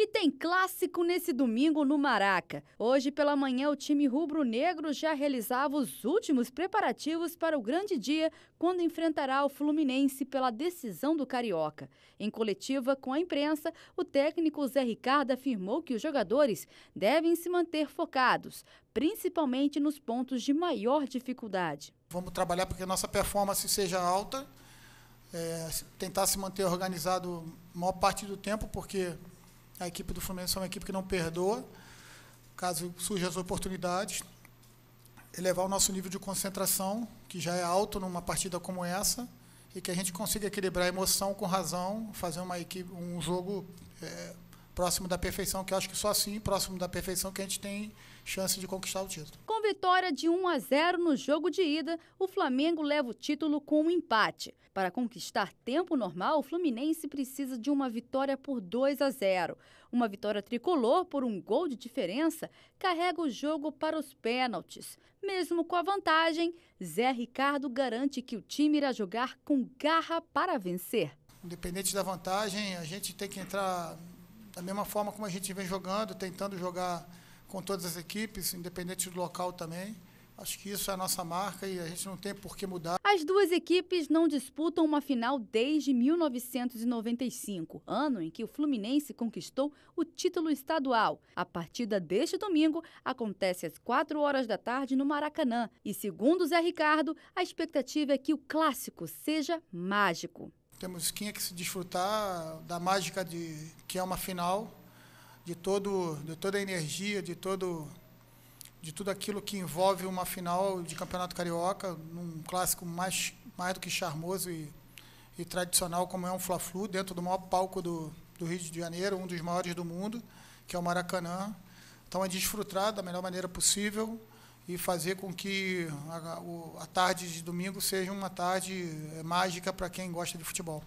E tem clássico nesse domingo no Maraca. Hoje pela manhã, o time rubro-negro já realizava os últimos preparativos para o grande dia, quando enfrentará o Fluminense pela decisão do Carioca. Em coletiva com a imprensa, o técnico Zé Ricardo afirmou que os jogadores devem se manter focados, principalmente nos pontos de maior dificuldade. Vamos trabalhar para que a nossa performance seja alta, é, tentar se manter organizado a maior parte do tempo, porque a equipe do Fluminense é uma equipe que não perdoa, caso surjam as oportunidades. Elevar o nosso nível de concentração, que já é alto numa partida como essa, e que a gente consiga equilibrar emoção com razão, fazer uma equipe, um jogo é, próximo da perfeição, que eu acho que só assim, próximo da perfeição, que a gente tem chance de conquistar o título. Com vitória de 1 a 0 no jogo de ida, o Flamengo leva o título com um empate. Para conquistar tempo normal, o Fluminense precisa de uma vitória por 2 a 0. Uma vitória tricolor por um gol de diferença carrega o jogo para os pênaltis. Mesmo com a vantagem, Zé Ricardo garante que o time irá jogar com garra para vencer. Independente da vantagem, a gente tem que entrar da mesma forma como a gente vem jogando, tentando jogar com todas as equipes, independente do local também. Acho que isso é a nossa marca e a gente não tem por que mudar. As duas equipes não disputam uma final desde 1995, ano em que o Fluminense conquistou o título estadual. A partida deste domingo acontece às 4 horas da tarde no Maracanã. E segundo Zé Ricardo, a expectativa é que o clássico seja mágico. Temos que se desfrutar da mágica de que é uma final, de todo de toda a energia, de todo de tudo aquilo que envolve uma final de Campeonato Carioca, num clássico mais mais do que charmoso e, e tradicional como é um Fla-Flu, dentro do maior palco do, do Rio de Janeiro, um dos maiores do mundo, que é o Maracanã. Então é desfrutar da melhor maneira possível e fazer com que a, a tarde de domingo seja uma tarde eh, mágica para quem gosta de futebol.